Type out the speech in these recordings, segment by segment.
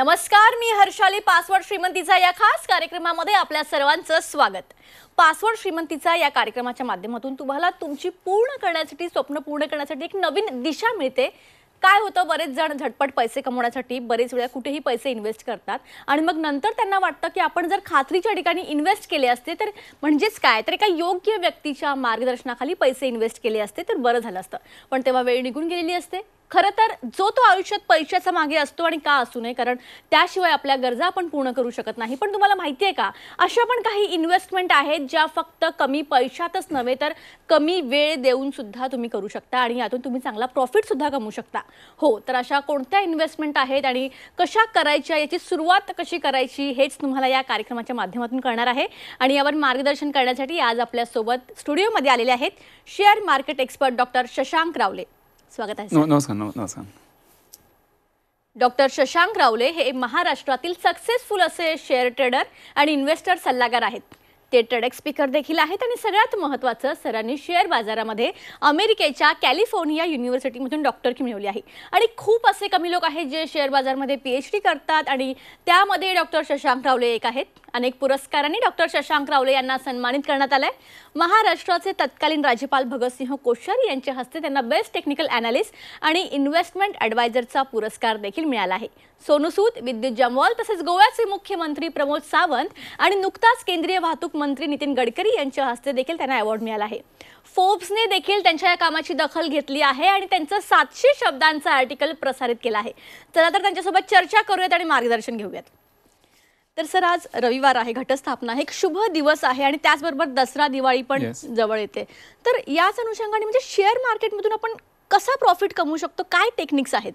नमस्कार मी हर्षाली पासवर्ड श्रीमंतीचा या खास कार्यक्रमामध्ये आपल्या सर्वांचं स्वागत पासवर्ड श्रीमंतीचा या कार्यक्रमाच्या माध्यमातून तुम्हाला तुमची पूर्ण करण्यासाठी स्वप्न पूर्ण करण्यासाठी एक नवीन दिशा मिळते काय होतं बरेच जण झटपट पैसे कमवण्यासाठी बरेच वेळा कुठेही पैसे इन्व्हेस्ट करतात आणि मग नंतर त्यांना वाटतं की आपण जर खात्रीच्या ठिकाणी इन्व्हेस्ट केले असते तर म्हणजेच काय तर एका योग्य व्यक्तीच्या मार्गदर्शनाखाली पैसे इन्व्हेस्ट केले असते तर बरं झालं असतं पण तेव्हा वेळ निघून गेलेली असते खरं तर जो तो आयुष्यात पैशाचा मागे असतो आणि का असू नये कारण त्याशिवाय आपल्या गरजा आपण पूर्ण करू शकत नाही पण तुम्हाला माहिती आहे का अशा पण काही इन्व्हेस्टमेंट आहेत ज्या फक्त कमी पैशातच नव्हे तर कमी वेळ देऊन सुद्धा तुम्ही करू शकता आणि यातून तुम्ही चांगला प्रॉफिट सुद्धा कमवू शकता हो तर अशा कोणत्या इन्व्हेस्टमेंट आहेत आणि कशा करायच्या याची सुरुवात कशी करायची हेच तुम्हाला या कार्यक्रमाच्या माध्यमातून करणार आहे आणि यावर मार्गदर्शन करण्यासाठी आज आपल्यासोबत स्टुडिओमध्ये आलेले आहेत share market expert doctor Shashank Rawale स्वागत आहे नमस्कार नमस्कार डॉक्टर शशांक रावले हे महाराष्ट्रातील सक्सेसफुल असे शेअर ट्रेडर आणि इन्व्हेस्टर सल्लागार आहेत ते टडक स्पीकर देखील आहेत आणि सगळ्यात महत्त्वाचं सरांनी शेअर बाजारामध्ये अमेरिकेच्या कॅलिफोर्निया युनिव्हर्सिटीमधून की मिळवली आहे आणि खूप असे कमी लोक आहेत जे शेअर बाजारमध्ये पी एच डी करतात आणि त्यामध्ये डॉक्टर शशांक रावले एक आहेत अनेक पुरस्कारांनी डॉक्टर शशांक रावले यांना सन्मानित करण्यात आलंय महाराष्ट्राचे तत्कालीन राज्यपाल भगतसिंह कोश्यारी यांच्या हस्ते त्यांना बेस्ट टेक्निकल अनालिस्ट आणि इन्व्हेस्टमेंट ॲडवायझरचा पुरस्कार देखील मिळाला आहे सोनू विद्युत जमवाल तसेच गोव्याचे मुख्यमंत्री प्रमोद सावंत आणि नुकताच केंद्रीय वाहतूक मंत्री नितीन गडकरी यांच्या हस्ते देखील त्यांना अवॉर्ड मिळाला आहे फोर्ब्सने देखील त्यांच्या या कामाची दखल घेतली आहे आणि त्यांचं सातशे शब्दांचा आर्टिकल प्रसारित केला आहे चला तर त्यांच्यासोबत चर्चा करूयात आणि मार्गदर्शन घेऊयात तर सर आज रविवार आहे घटस्थापना एक शुभ दिवस आहे आणि त्याचबरोबर दसरा दिवाळी पण जवळ येते तर याच अनुषंगाने म्हणजे शेअर मार्केटमधून आपण कसा प्रॉफिट कमवू शकतो काय टेक्निक्स आहेत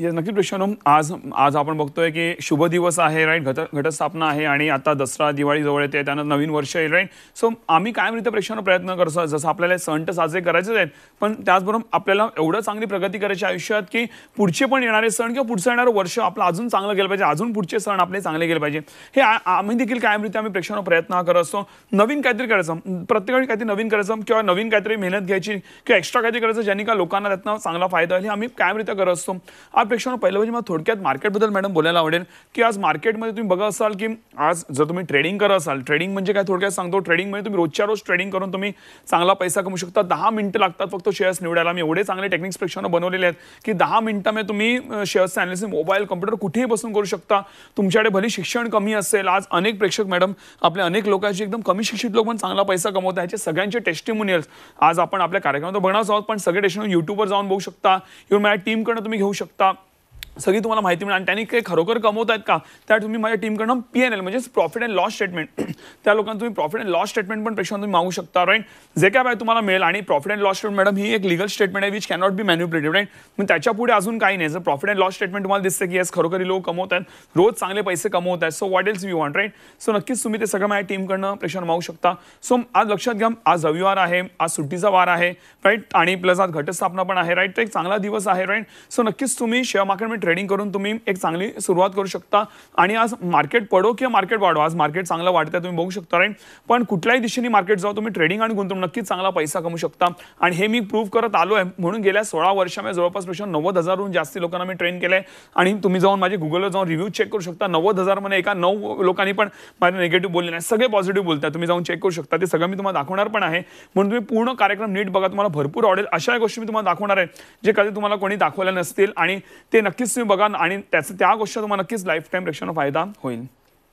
नक्की दृश्यनोम आज आज आपण बघतोय की शुभ दिवस आहे राईट घट घटस्थापना आहे आणि आता दसरा दिवाळी जवळ येते त्यानंतर नवीन वर्ष येईल राईट सो आम्ही कायमरित्या प्रेक्षकांना प्रयत्न करतो जसं आपल्याला सण तर साजरे करायचेच आहेत पण त्याचबरोबर आपल्याला एवढं चांगली प्रगती करायची आयुष्यात की पुढचे पण येणारे सण किंवा पुढचं येणारं वर्ष आपलं अजून चांगलं गेलं पाहिजे अजून पुढचे सण आपले चांगले गेले पाहिजे हे आम्ही देखील कायमरित्या आम्ही प्रेक्षकांना प्रयत्न करत असतो नवीन काहीतरी करायचं प्रत्येकाने काहीतरी नवीन करायचं किंवा नवीन काहीतरी मेहनत घ्यायची किंवा एक्स्ट्रा काहीतरी करायचं ज्यांनी का लोकांना त्यातनं चांगला फायदा होईल हे आम्ही कायमरित्या करत असतो त्यापेक्षा मला पहिलं म्हणजे मला थोडक्यात मार्केटबद्दल मॅडम बोलायला आवडेल की आज मार्केटमध्ये तुम्ही बघा असाल की आज जर तुम्ही ट्रेडिंग करत असाल ट्रेडिंग म्हणजे काय थोडक्यात सांगतो ट्रेडिंग म्हणजे तुम्ही रोजच्या रोज ट्रेडिंग करून तुम्ही चांगला पैसा कमवू शकता दहा मिनिटं लागतात फक्त शेअर्स निवडायला मी एवढे चांगले टेक्निक्स प्रेक्षानं बनवलेले आहेत की दहा मिनिटामध्ये तुम्ही शेअर्स अनालिसिस मोबाईल कम्प्युटर कुठेही बसून करू शकता तुमच्याकडे भली शिक्षण कमी असेल आज अनेक प्रेक्षक मॅडम आपल्या अनेक लोकांची एकदम कमी शिक्षित लोक पण चांगला पैसा कमवत ह्याचे सगळ्यांचे टेस्टिमोनियल्स आज आपण आपल्या कार्यक्रमात बघणार आहोत पण सगळे टेस्टिमोनियल युट्यूबवर जाऊन बघू शकता किंवा माझ्या टीमकडनं तुम्ही घेऊ शकता सगळी तुम्हाला माहिती मिळेल आणि त्यांनी काही खरोखर कमवत आहेत का त्या तुम्ही माझ्या टीमकडनं पी एन एल म्हणजेच प्रॉफिट अँड लॉस स्टेटमेंट त्या लोकांना तुम्ही प्रॉफिट अँड लॉस स्टेटमेंट पण प्रेशर तुम्ही मागू शकता राईट जे काय बाय तुम्हाला मिळेल आणि profit and loss statement madam ही एक लिगल स्टेटमेंट आहे which cannot be manipulated right मग त्याच्या पुढे अजून काही नाही जर प्रॉफिट अँड लॉस स्टेटमेंट तुम्हाला दिसतं की यस खरोखर लोक कमवत आहेत रोज चांगले पैसे कमवत आहेत so what else you want right so नक्कीच तुम्ही ते सगळं माझ्या टीमकडनं प्रेक्षकांना मागू शकता सो आज लक्षात घ्या आज रविवार आहे आज सुट्टीचा वार आहे राईट आणि प्लस आज घटस्थापना पण आहे राईट एक चांगला दिवस आहे राईट सो नक्कीच तुम्ही शेअर मार्केटमध्ये ट्रेडिंग करून तुम्ही एक चांगली सुरुवात करू शकता आणि आज मार्केट पडो किंवा मार्केट वाढो आज मार्केट चांगलं वाढतं तुम्ही बघू शकता राईट पण कुठल्याही दिशेने मार्केट जाऊ तुम्ही ट्रेडिंग आणि गुंतवणूक नक्कीच चांगला पैसा कमवू शकता आणि हे मी प्रूव्ह करत आलो आहे म्हणून गेल्या सोळा वर्षामध्ये जवळपास पेक्षा नव्वद हजारहून जास्त लोकांना मी ट्रेन केलं आहे आणि तुम्ही जाऊन माझे गुगलवर जाऊन रिव्ह्यू चेक करू शकता नव्वद हजारमध्ये एका नऊ लोकांनी पण माझे नेगेटिव्ह बोलले नाही सगळे पॉझिटिव्ह बोलतात तुम्ही जाऊन चेक करू शकता ते सगळं मी तुम्हाला दाखवणार पण आहे म्हणून तुम्ही पूर्ण कार्यक्रम नीट बघा तुम्हाला भरपूर आवडेल अशा गोष्टी मी तुम्हाला दाखवणार आहे जे कधी तुम्हाला कोणी दाखवल्या नसतील आणि ते नक्कीच तुम्ही बघा आणि त्याचं त्या गोष्टीचा तुम्हाला नक्कीच लाईफ टाईम रक्षण फायदा होईल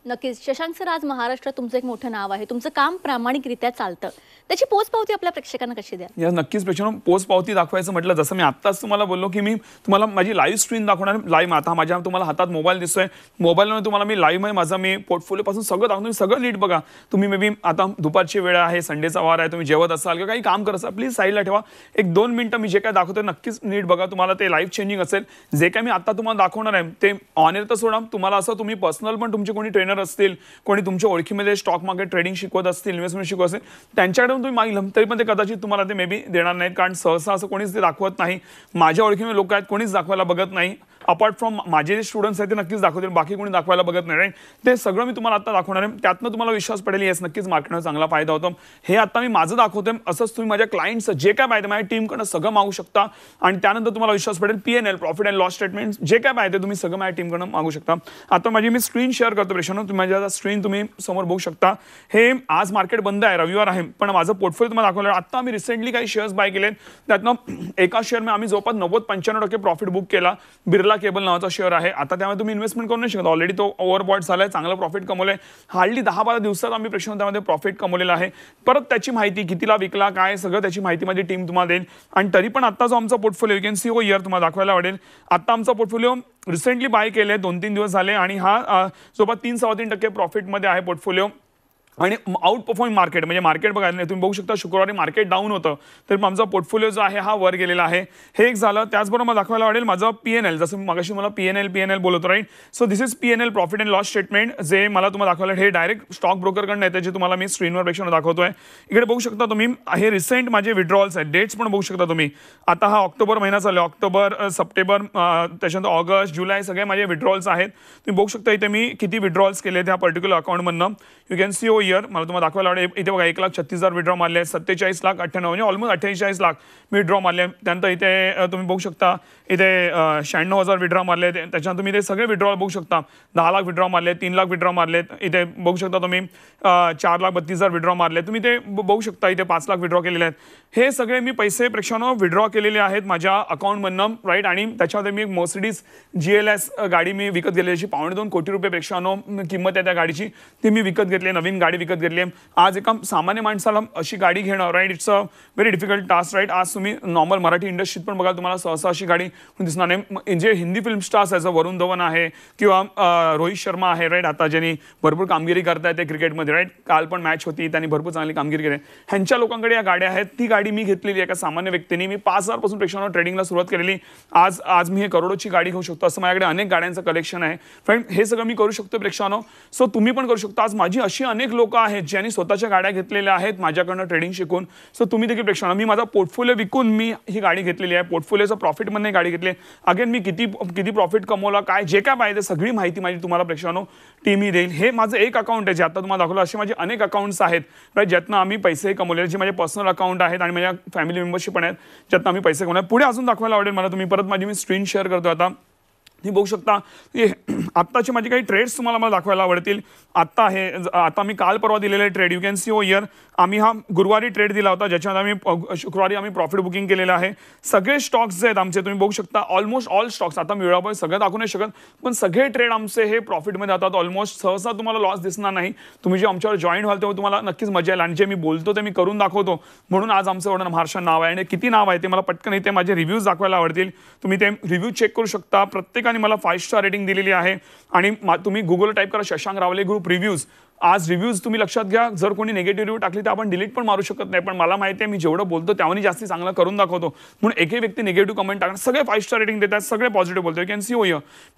नक्कीच शशांक सर आज महाराष्ट्र तुमचं एक मोठं नाव आहे तुमचं काम प्रामाणिकरित्या चालतं त्याची पावती आपल्या प्रेक्षकांना कशी द्या या नक्कीच पोच पावती दाखवायचं म्हटलं जसं मी आत्ताच तुम्हाला बोललो की मी तुम्हाला माझी लाईव्ह स्क्रीन दाखवणार लाईव्ह आता माझ्या तुम्हाला हातात मोबाईल दिसतोय मोबाईलमध्ये तुम्हाला मी लाईव्ह आहे माझं मी पोर्टफोलिओपासून सगळं दाखवतो सगळं नीट बघा तुम्ही मे बी आता दुपारची वेळ आहे संडेचा वार आहे तुम्ही जेवत असाल किंवा काही काम करत असाल प्लीज साईडला ठेवा एक दोन मिनटं मी जे काय दाखवतो नक्कीच नीट बघा तुम्हाला ते लाईफ चेंजिंग असेल जे काय मी आता तुम्हाला दाखवणार आहे ते ऑन तर सोडा तुम्हाला असं तुम्ही पर्सनल पण तुमचे कोणी ट्रेनर ट्रेनर असतील कोणी तुमच्या ओळखीमध्ये स्टॉक मार्केट ट्रेडिंग शिकवत असतील इन्व्हेस्टमेंट शिकवत असेल त्यांच्याकडून तुम्ही मागील तरी पण ते कदाचित तुम्हाला ते मेबी देणार नाहीत कारण सहसा असं कोणीच ते दाखवत नाही माझ्या ओळखीमध्ये लोक आहेत कोणीच दाखवायला बघत नाही अपार्ट फ्रॉम माझे जे स्टुडंट्स आहेत ते नक्कीच दाखवतील बाकी कोणी दाखवायला बघत नाही ते सगळं मी तुम्हाला आता दाखवणार आहे त्यातनं तुम्हाला विश्वास पडेल येस नक्कीच मार्केटमध्ये चांगला फायदा होतो हे आता मी माझं दाखवतोय असंच तुम्ही माझ्या क्लायंटचं जे काय पाहिजे माझ्या टीमकडनं सगळं मागू शकता आणि त्यानंतर तुम्हाला विश्वास पडेल P N L profit and loss statement जे काय पाहिजे तुम्ही सगळं माझ्या टीमकडनं मागू शकता आता माझी मी स्क्रीन शेअर करतो प्रेक्षण तुम्ही माझ्या स्क्रीन तुम्ही समोर बघू शकता हे आज मार्केट बंद आहे रविवार आहे पण माझं पोर्टफोलिओ तुम्हाला दाखवलं आता आम्ही रिसेंटली काही शेअर्स बाय केले त्यातनं एका शेअरमध्ये आम्ही जवळपास नव्वद पंच्याण्णव टक्के प्रॉफिट बुक केला बिर्ला ओला केबल नावाचा शेअर आहे आता त्यामध्ये तुम्ही इन्व्हेस्टमेंट करू शकता ऑलरेडी तो बॉट झाला आहे चांगलं प्रॉफिट कमवलं आहे हार्डली दहा बारा दिवसात आम्ही प्रश्न त्यामध्ये प्रॉफिट कमवलेला आहे परत त्याची माहिती कितीला विकला काय सगळं त्याची माहिती माझी टीम तुम्हाला देईल आणि तरी पण आता जो आमचा portfolio you can see over here तुम्हाला दाखवायला आवडेल आता आमचा पोर्टफोलिओ रिसेंटली बाय केले दोन तीन दिवस झाले आणि हा सोबत तीन सव्वा तीन टक्के प्रॉफिटमध्ये आहे पोर्टफोलिओ आणि आउट परफॉर्म मार्केट म्हणजे मार्केट बघा तुम्ही बघू शकता शुक्रवारी मार्केट डाऊन होतं तर आमचा पोर्टफोलिओ जो आहे हा वर गेलेला आहे हे एक झालं त्याचबरोबर मला दाखवायला वाटेल माझं पी एन एल जसं मगाशी मला P N L P N L बोलतो right so this is P N L profit and loss statement जे मला तुम्हाला दाखवलं हे डायरेक्ट स्टॉक ब्रोकरकडनं येतं जे तुम्हाला मी स्क्रीनवर पेक्षा दाखवतोय इकडे बघू शकता तुम्ही हे रिसेंट माझे विड्रॉल्स आहेत डेट्स पण बघू शकता तुम्ही आता हा ऑक्टोबर महिना चालू ऑक्टोबर सप्टेंबर त्याच्यानंतर ऑगस्ट जुलै सगळे माझे विड्रॉल्स आहेत तुम्ही बघू शकता इथे मी किती विड्रॉल्स केले त्या पर्टिक्युलर अकाउंटमधनं you can see over here मला तुम्हाला दाखवायला आवडेल इथे बघा एक लाख छत्तीस हजार विड्रॉ मारले सत्तेचाळीस लाख अठ्ठ्याण्णव म्हणजे ऑलमोस्ट अठ्ठेचाळीस लाख मी विड्रॉ मारले त्यानंतर इथे तुम्ही बघू शकता इथे शहाण्णव हजार विड्रॉ मारले आहेत त्याच्यानंतर तुम्ही इथे सगळे विड्रॉल बघू शकता दहा लाख विड्रॉ मारले तीन लाख विड्रॉ मारले इथे बघू शकता तुम्ही चार लाख बत्तीस हजार विड्रॉ मारले तुम्ही ते बघू शकता इथे पाच लाख विड्रॉ केलेले आहेत हे सगळे मी पैसे प्रेक्षकांना विड्रॉ केलेले आहेत माझ्या अकाउंटमधनं राईट आणि त्याच्यामध्ये मी एक मर्सिडीज जी एल एस गाडी मी विकत घेतली पावणे दोन कोटी रुपये प्रेक्षकांनो किंमत आहे त्या गाडीची ती मी विकत घेतली नवीन गाडी विकत घेतली आहे आज एका सामान्य माणसाला अशी गाडी घेणं right it's a very difficult task right आज तुम्ही नॉर्मल मराठी इंडस्ट्रीत पण बघाल तुम्हाला सहसा अशी गाडी दिसणार नाही जे हिंदी फिल्म स्टार्स आहे वरुण धवन आहे किंवा रोहित शर्मा आहे राईट आता ज्यांनी भरपूर कामगिरी करतायत ते क्रिकेटमध्ये राईट काल पण मॅच होती त्यांनी भरपूर चांगली कामगिरी केली ह्यांच्या लोकांकडे या गाड्या आहेत ती गाडी गाडी मी घेतलेली एका सामान्य व्यक्तीने मी पाच हजारपासून प्रेक्षकांवर ट्रेडिंगला सुरुवात केलेली आज आज मी हे करोडोची गाडी घेऊ शकतो असं माझ्याकडे अनेक गाड्यांचं कलेक्शन आहे फ्रेंड हे सगळं मी करू शकतो प्रेक्षकांनो सो तुम्ही पण करू शकता आज माझी अशी अनेक लोक आहेत ज्यांनी स्वतःच्या गाड्या घेतलेल्या आहेत माझ्याकडनं ट्रेडिंग शिकून सो तुम्ही देखील प्रेक्षकांना मी माझा पोर्टफोलिओ विकून मी ही गाडी घेतलेली आहे पोर्टफोलिओचं प्रॉफिटमध्ये गाडी घेतली अगेन मी किती किती प्रॉफिट कमवला काय जे काय पाहिजे सगळी माहिती माझी तुम्हाला प्रेक्षकांनो टीमी देईल हे माझं एक अकाउंट आहे जे आता तुम्हाला दाखवलं असे माझे अनेक अकाउंट्स आहेत राईट ज्यातनं आम्ही पैसे कमवले जे माझे पर्सनल अकाउंट आहेत आणि माझ्या फॅमिली मेंबरशी पण आहेत ज्यातनं आम्ही पैसे कमवले पुढे अजून दाखवायला आवडेल मला तुम्ही परत माझी मी स्क्रीन शेअर करतो आता तुम्ही बघू शकता आत्ताचे माझे काही ट्रेड्स तुम्हाला मला दाखवायला आवडतील आत्ता हे आता मी काल परवा दिलेले trade you can see over here आम्ही हा गुरुवारी ट्रेड दिला होता ज्याच्यामध्ये आम्ही शुक्रवारी आम्ही प्रॉफिट बुकिंग केलेलं आहे सगळे स्टॉक्स आहेत आमचे तुम्ही बघू शकता ऑलमोस्ट ऑल स्टॉक्स आता मी वेळापर्यंत सगळं दाखवू नाही शकत पण सगळे ट्रेड आमचे हे प्रॉफिटमध्ये जातात ऑलमोस्ट सहसा तुम्हाला लॉस दिसणार नाही तुम्ही जे आमच्यावर जॉईन व्हाल तेव्हा तुम्हाला नक्कीच मजा येईल आणि जे मी बोलतो ते मी करून दाखवतो म्हणून आज आमचं एवढं महाराष्ट्र नाव आहे आणि किती नाव आहे ते मला पटकन येते माझे रिव्ह्यूज दाखवायला आवडतील तुम्ही ते रिव्ह्यू चेक करू शकता प्रत्येकाने मला फाय स्टार रेटिंग दिलेली आहे आणि तुम्ही गुगल टाईप करा शशांक रावले ग्रुप रिव्ह्यूज आज रिव्ह्यूज तुम्ही लक्षात घ्या जर कोणी निगेटिव्ह रिव्ह्यू टाकली तर आपण डिलीट पण मारू शकत नाही पण मला माहिती आहे मी जेवढं बोलतो त्यावरही जास्ती चांगलं करून दाखवतो म्हणून एकही व्यक्ती निगेटिव्ह कमेंट टाकणार सगळे फाईव्ह स्टार रेटिंग देतात सगळे पॉझिटिव्ह बोलतो यू कॅन सी ओय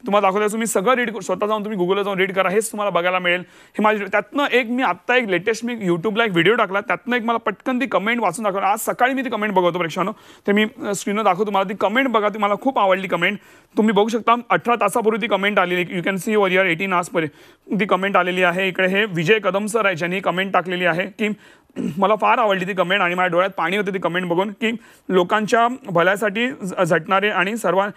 तुम्हाला दाखवतो तुम्ही सगळं रीड स्वतः जाऊन तुम्ही गुगलला जाऊन रीड करा हेच तुम्हाला बघायला मिळेल हे माझे त्यातनं एक मी आत्ता एक लेटेस्ट मी युट्यूबला एक व्हिडिओ टाकला त्यातनं एक मला पटकन ती कमेंट वाचून दाखवलं आज सकाळी मी ती कमेंट बघतो प्रेक्षानो ते मी स्क्रीनवर दाखवतो तुम्हाला ती कमेंट बघा ती मला खूप आवडली कमेंट तुम्ही बघू शकता अठरा तासापूर्वी ती कमेंट आलेली you can see over here eighteen आसपर्यंत ती कमेंट आलेली आहे इकडे हे विजय कदम सर आहे ज्यांनी कमेंट टाकलेली आहे की मला फार आवडली ती कमेंट आणि माझ्या डोळ्यात पाणी होतं ती कमेंट बघून की लोकांच्या भल्यासाठी झटणारे आणि सर्वां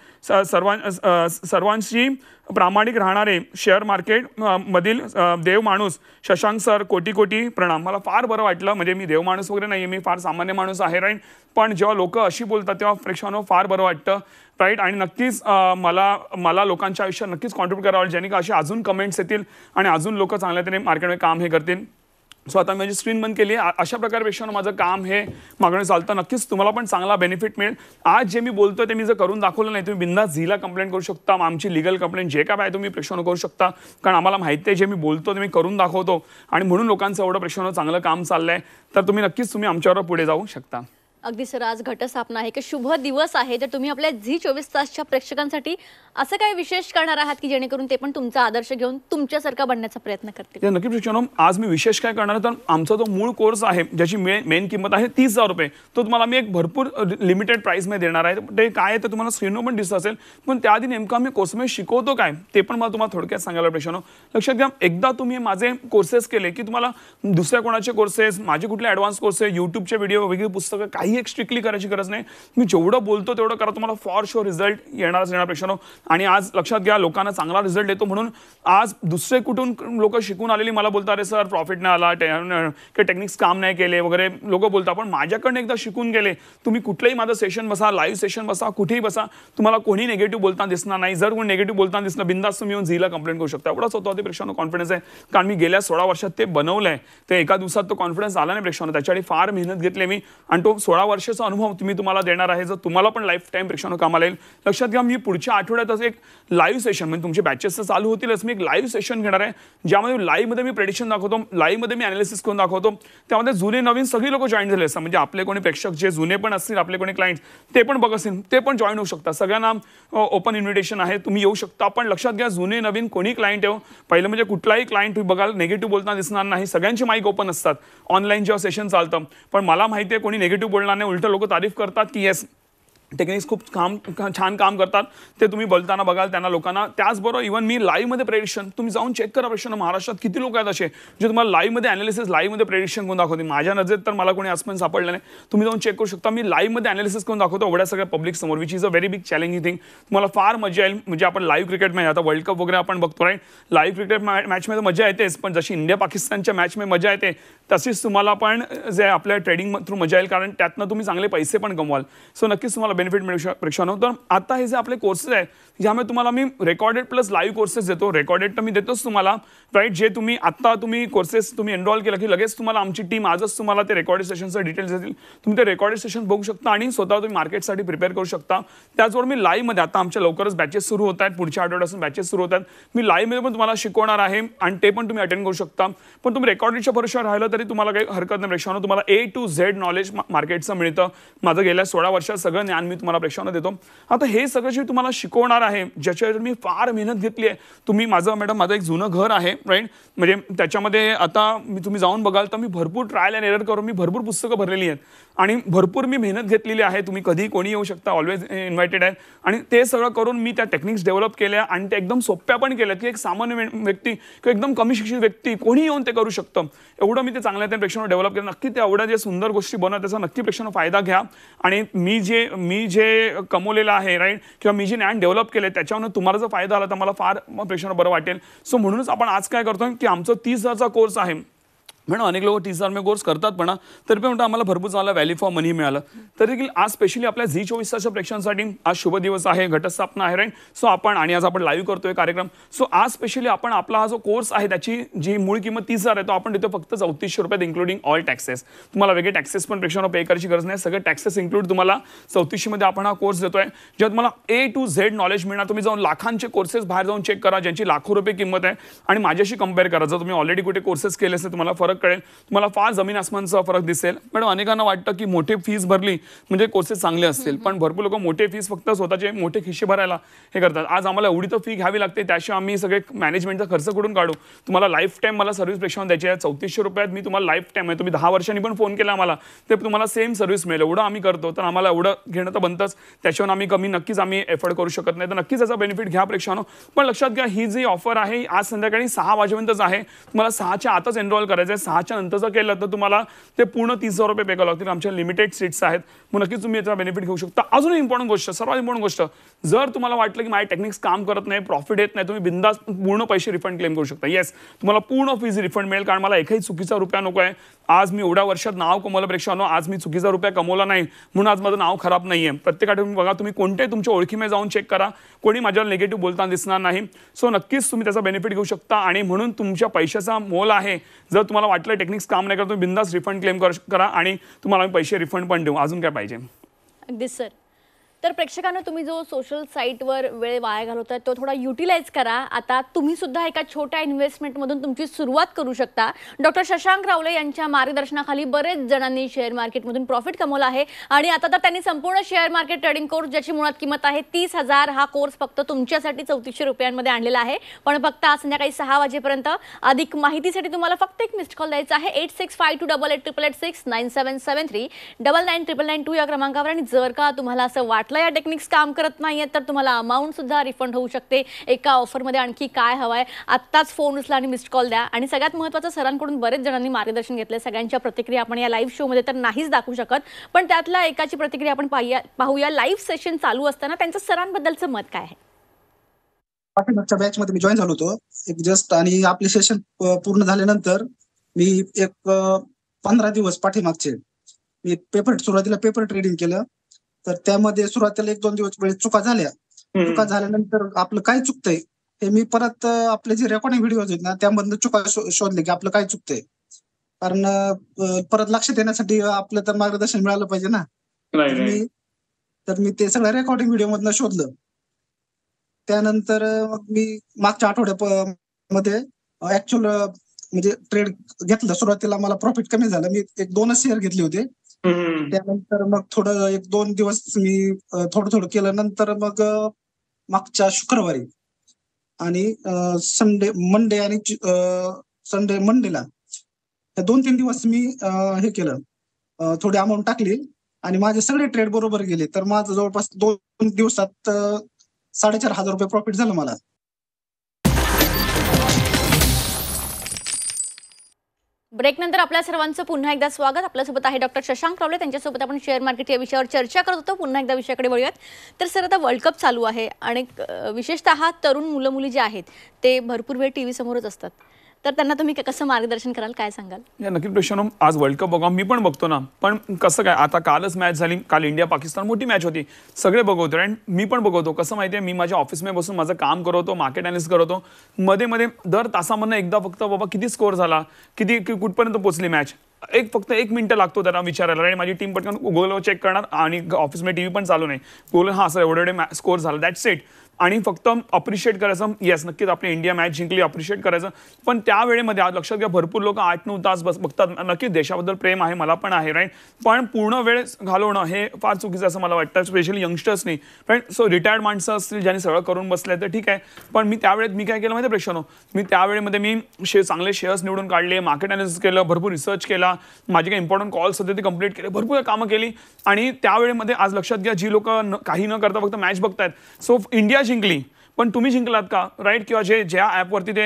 सर्वां सर्वांशी प्रामाणिक राहणारे शेअर मार्केट मधील देव माणूस शशांक सर कोटी कोटी प्रणाम मला फार बरं वाटलं म्हणजे मी देव माणूस वगैरे नाही आहे मी फार सामान्य माणूस आहे राईट पण जेव्हा लोक अशी बोलतात तेव्हा प्रेक्षकांना फार बरं वाटतं राईट आणि नक्कीच मला मला लोकांच्या आयुष्यात नक्कीच कॉन्ट्रीब्यूट करावं जेणे असे अजून कमेंट्स येतील आणि अजून लोक चांगल्या तरी मार्केटमध्ये काम हे करतील सो आता मी माझी स्क्रीन बंद केली अशा अशा प्रकारपेक्षा माझं काम हे मागणं चालतं नक्कीच तुम्हाला पण चांगला बेनिफिट मिळेल आज जे मी बोलतो ते मी जर करून दाखवलं नाही तुम्ही बिंदा झीला कंप्लेंट करू शकता आमची लिगल कंप्लेंट जे काय आहे तुम्ही प्रश्न करू शकता कारण आम्हाला माहिती आहे जे मी बोलतो ते मी करून दाखवतो आणि म्हणून लोकांचं एवढं प्रश्न चांगलं काम चाललं आहे तर तुम्ही नक्कीच तुम्ही आमच्यावर पुढे जाऊ शकता अगदी सर आज घटस्थापना आहे की शुभ दिवस आहे तर तुम्ही आपल्या झी चोवीस तासच्या प्रेक्षकांसाठी असं काय विशेष करणार आहात की जेणेकरून ते पण तुमचा आदर्श घेऊन तुमच्यासारखा बनण्याचा प्रयत्न करतील नक्की प्रशिक्षण आज मी विशेष काय करणार तर आमचा जो मूळ कोर्स आहे ज्याची मेन किंमत आहे तीस हजार रुपये तो तुम्हाला मी एक भरपूर लिमिटेड प्राईसमध्ये देणार आहे ते काय ते तुम्हाला स्क्रीनवर पण दिसत असेल पण त्याआधी नेमका मी कोर्समध्ये शिकवतो काय ते पण मला तुम्हाला थोडक्यात सांगायला प्रश्न लक्षात घ्या एकदा तुम्ही माझे कोर्सेस केले की तुम्हाला दुसऱ्या कोणाचे कोर्सेस माझे कुठले ॲडव्हान्स कोर्सेस युट्यूबचे व्हिडिओ वगैरे पुस्तकं काही काही एक स्ट्रिक्टली करायची गरज नाही मी जेवढं बोलतो तेवढं करा तुम्हाला फॉर शुअर रिझल्ट येणारच येणार प्रश्न आणि आज लक्षात घ्या लोकांना चांगला रिझल्ट येतो म्हणून आज दुसरे कुठून लोक शिकून आलेली मला बोलता अरे सर प्रॉफिट नाही आला काही टेक्निक्स काम नाही केले वगैरे लोक बोलतात पण माझ्याकडनं एकदा शिकून गेले तुम्ही कुठलंही माझं सेशन बसा लाईव्ह सेशन बसा कुठेही बसा तुम्हाला कोणी निगेटिव्ह बोलताना दिसणार नाही जर कोणी नेगेटिव्ह बोलताना दिसणार बिंदास तुम्ही येऊन झीला कंप्लेंट करू शकता एवढाच होतो ते प्रेक्षकांना कॉन्फिडन्स आहे कारण मी गेल्या सोळा वर्षात ते बनवलंय आहे ते एका दिवसात तो कॉन्फिडन्स आला नाही प्रेक्षकांना त्याच्यासाठी फार मेहनत घेतली मी आणि तो सोळा सोळा वर्षाचा अनुभव तुम्ही तुम्हाला देणार आहे जर तुम्हाला पण लाईफ टाईम प्रेक्षकांना कामाला येईल लक्षात घ्या मी पुढच्या आठवड्यातच एक लाईव्ह सेशन म्हणजे तुमचे बॅचेस तर चालू होतीलच मी एक लाईव्ह सेशन घेणार आहे ज्यामध्ये मध्ये मी प्रेडिक्शन दाखवतो मध्ये मी अनालिसिस करून दाखवतो त्यामध्ये जुने नवीन सगळी लोक जॉईन झाले असतात म्हणजे आपले कोणी प्रेक्षक जे जुने पण असतील आपले कोणी क्लायंट ते पण बघ असतील ते पण जॉईन होऊ शकतात सगळ्यांना ओपन इन्व्हिटेशन आहे तुम्ही येऊ शकता पण लक्षात घ्या जुने नवीन कोणी क्लायंट येऊ हो. पहिलं म्हणजे कुठलाही क्लायंट तुम्ही बघाल निगेटिव्ह बोलताना दिसणार नाही सगळ्यांची माईक ओपन असतात ऑनलाईन जेव्हा सेशन चालतं पण मला माहिती आहे कोणी निगेटिव्ह बोलणार मिळाल्याने उलट लोक तारीफ करतात की येस टेक्निक्स खूप काम छान काम करतात ते तुम्ही बोलताना बघाल त्यांना लोकांना त्याचबरोबर इव्हन मी लाईव्हमध्ये प्रेडिक्शन तुम्ही जाऊन चेक करा प्रश्न महाराष्ट्रात किती लोक आहेत असे जे तुम्हाला लाईव्हमध्ये अॅनालिसिस लाईव्हमध्ये प्रेडिक्शन करून दाखवते माझ्या नजरेत तर मला कोणी आजपर्यंत सापडलं नाही तुम्ही जाऊन चेक करू शकता मी लाईव्हमध्ये अॅनालिसिस करून दाखवतो एवढ्या सगळ्या पब्लिक समोर which is a very big challenging thing तुम्हाला फार मजा येईल म्हणजे आपण लाईव्ह क्रिकेट मॅच आता वर्ल्ड कप वगैरे आपण बघतो राईट लाईव्ह क्रिकेट मॅचमध्ये मजा येतेच पण जशी इंडिया पाकिस्तानच्या मॅचमध्ये मजा येते तशीच तुम्हाला पण जे आपल्या ट्रेडिंग थ्रू मजा येईल कारण त्यातनं तुम्ही चांगले पैसे पण कमवाल सो नक्कीच तुम्हाला बेनिफिट मिळू शक नव्हतं तर आता हे जे आपले कोर्सेस आहेत ज्यामध्ये तुम्हाला मी रेकॉर्डेड प्लस लाईव्ह कोर्सेस देतो रेकॉर्डेड तर मी देतोच तुम्हाला राईट जे तुम्ही आत्ता तुम्ही कोर्सेस तुम्ही एनरोल केलं की लगेच तुम्हाला आमची टीम आजच तुम्हाला ते रेकॉर्डेड सेशनचं डिटेल्स देतील तुम्ही ते रेकॉर्डेड सेशन बघू शकता आणि स्वतः तुम्ही मार्केटसाठी प्रिपेअर करू शकता त्याचबरोबर मी लाईव्हमध्ये आता आमच्या लवकरच बॅचेस सुरू होत आहेत पुढच्या आठवड्यापासून बॅचेस सुरू होत मी लाईव्हमध्ये पण तुम्हाला शिकवणार आहे आणि ते पण तुम्ही अटेंड करू शकता पण तुम्ही रेकॉर्डेडच्या भरोशावर राहिलं तरी तुम्हाला काही हरकत नाही प्रेक्षकांनो तुम्हाला ए टू झेड नॉलेज मार्केटचं मिळतं माझं गेल्या सोळा वर्षात सगळं ज्ञान मी तुम्हाला प्रेक्षकांना देतो आता हे सगळं जे तुम्हाला शिकवणार आहे ज्याच्यावर मी फार मेहनत घेतली आहे तुम्ही माझं मॅडम माझं एक जुनं घर आहे राईट म्हणजे त्याच्यामध्ये आता मी तुम्ही जाऊन बघाल तर मी भरपूर ट्रायल अँड एरर करून मी भरपूर पुस्तकं भरलेली आहेत आणि भरपूर मी मेहनत घेतलेली आहे तुम्ही कधी कोणी येऊ शकता ऑलवेज इन्व्हायटेड आहे आणि ते सगळं करून मी त्या टेक्निक्स डेव्हलप केल्या आणि ते एकदम सोप्या पण केल्या की एक सामान्य व्यक्ती किंवा एकदम कमी शिक्षित व्यक्ती कोणी येऊन ते करू शकतं एवढं मी ते चांगल्या त्या प्रेक्षकांना डेव्हलप केलं नक्की ते एवढ्या जे सुंदर गोष्टी बनवतात त्याचा नक्की प्रेक्षकांना फायदा घ्या आणि मी जे मी मी जे कमवलेलं आहे राईट किंवा मी जे ज्ञान डेव्हलप केलं त्याच्यावर तुम्हाला जर फायदा आला तर मला फार प्रेशर बरं वाटेल सो म्हणूनच आपण आज काय करतो की आमचं तीस हजारचा कोर्स आहे म्हणून अनेक लोक तीस हजार कोर्स करतात पण तरी पण आम्हाला भरपूर चांगला व्हॅल्यू फॉर मनी मिळालं तर देखील आज स्पेशली आपल्या झी चोवीस तासच्या प्रेक्षकांसाठी आज शुभ दिवस आहे घटस्थापना आहे राईट सो आपण आणि आज आपण लाईव्ह करतोय कार्यक्रम सो आज स्पेशली आपण आपला हा जो कोर्स आहे त्याची जी मूळ किंमत तीस हजार आहे तो आपण देतो फक्त चौतीसशे रुपयात इन्क्लुडिंग ऑल टॅक्सेस तुम्हाला वेगळे टॅक्सेस पण प्रेक्षकांना पे करायची गरज नाही सगळे टॅक्सेस इन्क्लूड तुम्हाला चौतीसशेमध्ये आपण हा कोर्स देतोय जेव्हा तुम्हाला ए टू झेड नॉलेज मिळणार तुम्ही जाऊन लाखांचे कोर्सेस बाहेर जाऊन चेक करा ज्यांची लाखो रुपये किंमत आहे आणि माझ्याशी कम्पेअर करा जर तुम्ही ऑलरेडी कुठे कोर्सेस केले असेल तुम्हाला फरक कळेल तुम्हाला फार जमीन आसमानचा फरक दिसेल मॅडम अनेकांना वाटतं की मोठे फीस भरली म्हणजे कोर्सेस चांगले असतील पण भरपूर लोक मोठे फीस फक्त स्वतःचे मोठे खिशे भरायला हे करतात आज आम्हाला एवढी तर फी घ्यावी लागते त्याशिवाय आम्ही सगळे मॅनेजमेंटचा खर्च कुठून काढू तुम्हाला लाईफ टाईम मला सर्व्हिस प्रेक्षण द्यायची आहे चौतीसशे रुपयात मी तुम्हाला लाईफ टाईम आहे तुम्ही दहा वर्षांनी पण फोन केला आम्हाला ते तुम्हाला सेम सर्व्हिस मिळेल एवढं आम्ही करतो तर आम्हाला एवढं घेणं तर बनतंच त्याच्यावर आम्ही कमी नक्कीच आम्ही एफर्ड करू शकत नाही तर नक्कीच त्याचा बेनिफिट घ्या प्रेक्षानो पण लक्षात घ्या ही जी ऑफर आहे आज संध्याकाळी सहा वाजेपर्यंतच आहे तुम्हाला सहाच्या आतच एनरोल करायचं आहे सहाच्या नंतरचं केलं तर तुम्हाला ते पूर्ण तीस हजार रुपये पे करावं लागतील आमच्या लिमिटेड सीट्स आहेत मग नक्कीच तुम्ही याचा बेनिफिट घेऊ शकता अजून इम्पॉर्टंट गोष्ट सर्वात इम्पॉर्टंट गोष्ट जर तुम्हाला वाटलं की माय टेक्निक्स काम करत नाही प्रॉफिट येत नाही तुम्ही बिंदास पूर्ण पैसे रिफंड क्लेम करू शकता येस तुम्हाला पूर्ण फीज रिफंड मिळेल कारण मला एकही चुकीचा रुपया नको आहे आज मी एवढ्या वर्षात नाव कमवल्यापेक्षा नो आज मी चुकीचा रुपया कमवला नाही म्हणून आज माझं नाव खराब नाही आहे प्रत्येक बघा तुम्ही कोणत्याही तुमच्या ओळखीमध्ये जाऊन चेक करा कोणी माझ्यावर निगेटिव्ह बोलताना दिसणार नाही सो नक्कीच तुम्ही त्याचा बेनिफिट घेऊ शकता आणि म्हणून तुमच्या पैशाचा मोल आहे जर तुम्हाला वाटलं टेक्निक्स काम नाही तुम्ही बिंदास रिफंड क्लेम करा आणि तुम्हाला आम्ही पैसे रिफंड पण देऊ अजून काय पाहिजे अगदी सर तर प्रेक्षकांना तुम्ही जो सोशल साईटवर वेळ वाया आहे तो थोडा युटिलाइज करा आता तुम्ही सुद्धा एका छोट्या इन्व्हेस्टमेंटमधून तुमची सुरुवात करू शकता डॉक्टर शशांक रावले यांच्या मार्गदर्शनाखाली बरेच जणांनी शेअर मार्केटमधून प्रॉफिट कमवला आहे आणि आता तर त्यांनी संपूर्ण शेअर मार्केट ट्रेडिंग कोर्स ज्याची मुळात किंमत आहे तीस हजार हा कोर्स फक्त तुमच्यासाठी चौतीसशे रुपयांमध्ये आणलेला आहे पण फक्त आज संध्याकाळी सहा वाजेपर्यंत अधिक माहितीसाठी तुम्हाला फक्त एक मिस्ड कॉल द्यायचा आहे eight six five two double eight triple eight six nine three double nine triple nine two या क्रमांकावर आणि जर का तुम्हाला असं वाटतं त्यातलं या टेक्निक्स काम करत नाही आहेत तर तुम्हाला अमाऊंट सुद्धा रिफंड होऊ शकते एका ऑफरमध्ये आणखी काय हवं आहे आत्ताच फोन उचला आणि मिस्ड कॉल द्या आणि सगळ्यात महत्वाचं सरांकडून बरेच जणांनी मार्गदर्शन घेतलं सगळ्यांच्या प्रतिक्रिया आपण या लाईव्ह शोमध्ये तर नाहीच दाखवू शकत पण त्यातल्या एकाची प्रतिक्रिया आपण पाहूया पाहूया लाईव्ह सेशन चालू असताना त्यांचं सरांबद्दलचं मत काय आहे बॅच मध्ये मी जॉईन झालो होतो एक जस्ट आणि आपले सेशन पूर्ण झाल्यानंतर मी एक पंधरा दिवस पाठीमागचे मी पेपर सुरुवातीला पेपर ट्रेडिंग केलं तर त्यामध्ये सुरुवातीला एक दोन दिवस वेळ चुका झाल्या चुका झाल्यानंतर आपलं काय चुकतंय हे मी परत आपले जे रेकॉर्डिंग व्हिडिओ आहेत ना त्यामधनं चुका शोधले की आपलं काय चुकतंय कारण परत लक्ष देण्यासाठी आपलं तर मार्गदर्शन मिळालं पाहिजे ना मी तर मी ते सगळं रेकॉर्डिंग व्हिडिओ मधनं शोधलं त्यानंतर मग मी मागच्या आठवड्या मध्ये ऍक्च्युअल म्हणजे ट्रेड घेतलं सुरुवातीला मला प्रॉफिट कमी झालं मी एक दोनच शेअर घेतले होते त्यानंतर मग थोडं एक दोन दिवस मी थोडं थोडं केलं नंतर मग मागच्या शुक्रवारी आणि संडे मंडे आणि संडे मंडेला दोन तीन दिवस मी हे केलं थोडी अमाऊंट टाकली आणि माझे सगळे ट्रेड बरोबर गेले तर माझं जवळपास दोन दिवसात साडेचार हजार रुपये प्रॉफिट झालं मला ब्रेक नंतर आपल्या सर्वांचं पुन्हा एकदा स्वागत आपल्यासोबत आहे डॉक्टर शशांक रावले त्यांच्यासोबत आपण शेअर मार्केट या विषयावर चर्चा करत होतो पुन्हा एकदा विषयाकडे वळूयात तर सर आता वर्ल्ड कप चालू आहे आणि विशेषतः तरुण मुलं मुली जे आहेत ते भरपूर वेळ टी व्ही समोरच असतात तर त्यांना तुम्ही कसं मार्गदर्शन कराल काय सांगाल नक्की प्रश्न आज वर्ल्ड कप बघा मी पण बघतो ना पण कसं काय आता कालच मॅच झाली काल इंडिया पाकिस्तान मोठी मॅच होती सगळे बघवतो अँड मी पण बघवतो कसं माहिती आहे मी माझ्या ऑफिसमध्ये बसून माझं काम करतो मार्केट अनालिस करतो मध्ये मध्ये दर तासामधनं एकदा फक्त बाबा किती स्कोअर झाला किती कुठपर्यंत पोहोचली मॅच एक फक्त एक मिनिटं लागतो त्याला विचारायला आणि माझी टीम पटकन गुगलवर चेक करणार आणि ऑफिसमध्ये टी व्ही पण चालू नाही गुगल हा सर एवढे एवढे स्कोर झाला दॅट्स इट आणि फक्त अप्रिशिएट करायचं येस नक्कीच आपली इंडिया मॅच जिंकली अप्रिशिएट करायचं पण त्या वेळेमध्ये लक्षात घ्या भरपूर लोक आठ नऊ तास बस बघतात नक्कीच देशाबद्दल प्रेम आहे मला पण आहे राईट पण पूर्ण वेळ घालवणं हे फार चुकीचं असं मला वाटतं स्पेशली यंगस्टर्सनी राईट सो रिटायर्ड माणसं असतील ज्यांनी सगळं करून बसले तर ठीक आहे पण मी त्यावेळेत मी काय केलं माहिती हो मी त्यावेळेमध्ये मी शे चांगले शेअर्स निवडून काढले मार्केट अनालिसिस केलं भरपूर रिसर्च केला माझे काही इम्पॉर्टंट कॉल्स होते ते कंप्लीट केले भरपूर कामं केली आणि त्यावेळेमध्ये आज लक्षात घ्या जी लोक काही न करता फक्त मॅच बघतायत सो इंडिया जिंकली पण तुम्ही जिंकलात का राईट किंवा जे ज्या ॲपवरती ते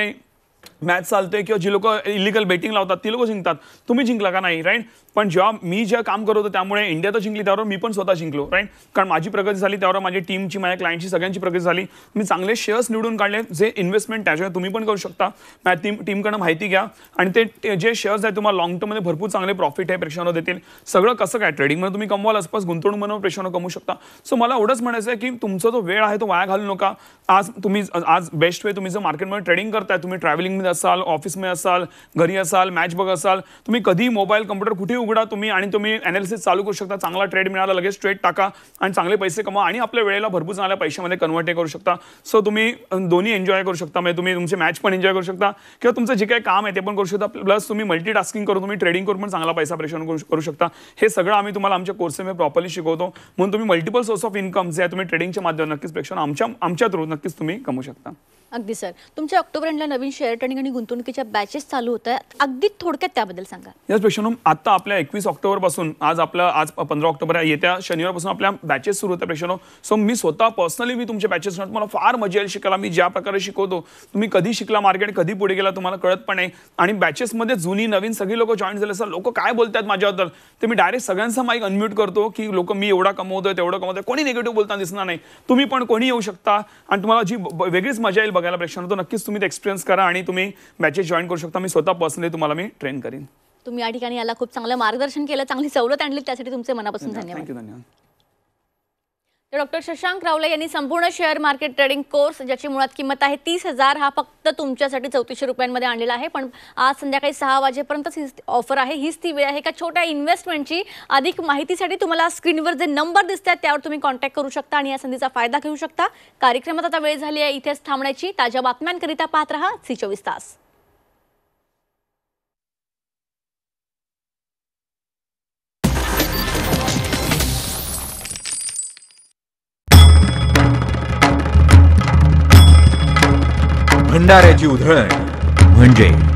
मॅच चालते किंवा जी लोक इलिगल बेटिंग लावतात ती लोक जिंकतात तुम्ही जिंकला का नाही राईट पण जेव्हा मी जेव्हा काम करत होतो त्यामुळे इंडिया तर जिंकली त्यावर मी पण स्वतः जिंकलो राईट कारण माझी प्रगती झाली त्यावर माझी टीमची माझ्या क्लायंटची सगळ्यांची प्रगती झाली मी चांगले शेअर्स निवडून काढले जे इन्व्हेस्टमेंट त्याच्यावर तुम्ही पण करू शकता माझ्या टीम टीमकडनं माहिती घ्या आणि ते जे शेअर्स आहे तुम्हाला लॉंग टर्ममध्ये भरपूर चांगले प्रॉफिट आहे प्रेक्षकांना देतील सगळं कसं काय ट्रेडिंगमध्ये तुम्ही कमवाल आसपास गुंतवणूक म्हणून प्रेक्षकांना कमवू शकता सो मला एवढंच म्हणायचं आहे की तुमचा जो वेळ आहे तो वाया घालू नका आज तुम्ही आज बेस्ट वे तुम्ही जर मार्केटमध्ये ट्रेडिंग करताय तुम्ही ट्रॅव्हलिंग असाल असाल ऑफिसमध्ये असाल घरी असाल मॅच बघ असाल तुम्ही कधी मोबाईल कम्प्युटर कुठे उघडा तुम्ही आणि तुम्ही ॲनालिसिस चालू करू शकता चांगला ट्रेड मिळाला लगेच ट्रेड टाका आणि चांगले पैसे कमा आणि आपल्या वेळेला भरपूर चांगल्या पैशामध्ये कन्वर्ट करू शकता सो तुम्ही दोन्ही एन्जॉय करू शकता म्हणजे तुम्ही तुमचे मॅच पण एन्जॉय करू शकता किंवा तुमचं जे काही काम आहे ते पण करू शकता प्लस तुम्ही मल्टीटास्किंग करून तुम्ही ट्रेडिंग करून पण चांगला पैसा प्रेषण करू शकता हे सगळं आम्ही तुम्हाला आमच्या कोर्समध्ये प्रॉपरली शिकवतो म्हणून तुम्ही मल्टिपल सोर्स ऑफ इन्कम जे आहे तुम्ही ट्रेडिंगच्या माध्यमात नक्कीच प्रेक्षण आमच्या आमच्या थ्रू नक्कीच तुम्ही कमू शकता अगदी सर तुमच्या ऑक्टोबर एंडला नवीन शेअर ट्रेडिंग आणि गुंतवणुकीच्या बॅचेस चालू होत आहेत अगदी थोडक्यात त्याबद्दल सांगा यस विष्णू आता आपल्या एकवीस ऑक्टोबर पासून आज आपल्या आज पंधरा ऑक्टोबर आहे येत्या शनिवारपासून आपल्या बॅचेस सुरू होत्या पेशनो सो मी स्वतः पर्सनली मी तुमच्या बॅचेस तुम्हाला फार मजा येईल शिकायला मी ज्या प्रकारे शिकवतो तुम्ही कधी शिकला मार्केट कधी पुढे गेला तुम्हाला कळत पण नाही आणि बॅचेसमध्ये जुनी नवीन सगळी लोक जॉईन झाले सर लोक काय बोलतात माझ्याबद्दल ते मी डायरेक्ट सगळ्यांचा माईक अनम्यूट करतो की लोक मी एवढा कमवतोय तेवढं कमवतोय कोणी निगेटिव्ह बोलताना दिसणार नाही तुम्ही पण कोणी येऊ शकता आणि तुम्हाला जी वेगळीच मजा येईल बघायला प्रेक्षक तो नक्कीच तुम्ही एक्सपिरियन्स करा आणि तुम्ही मॅचेस जॉईन करू शकता मी स्वतः पर्सनली तुम्हाला मी ट्रेन करीन तुम्ही या ठिकाणी याला खूप चांगलं मार्गदर्शन केलं चांगली सवलत आणली त्यासाठी तुमचे मनापासून धन्यवाद धन्यवाद डॉक्टर शशांक रावले यांनी संपूर्ण शेअर मार्केट ट्रेडिंग कोर्स ज्याची मुळात किंमत आहे तीस हजार हा फक्त तुमच्यासाठी चौतीसशे रुपयांमध्ये आणलेला आहे पण आज संध्याकाळी सहा वाजेपर्यंतच ही ऑफर आहे हीच ती वेळ आहे का छोट्या इन्व्हेस्टमेंटची अधिक माहितीसाठी तुम्हाला स्क्रीनवर जे नंबर दिसतात त्यावर तुम्ही कॉन्टॅक्ट करू शकता आणि या संधीचा फायदा घेऊ शकता कार्यक्रमात आता वेळ झाली आहे इथेच थांबण्याची ताज्या बातम्यांकरिता पाहत राहा सी चोवीस तास भंडाऱ्याची उधळण म्हणजे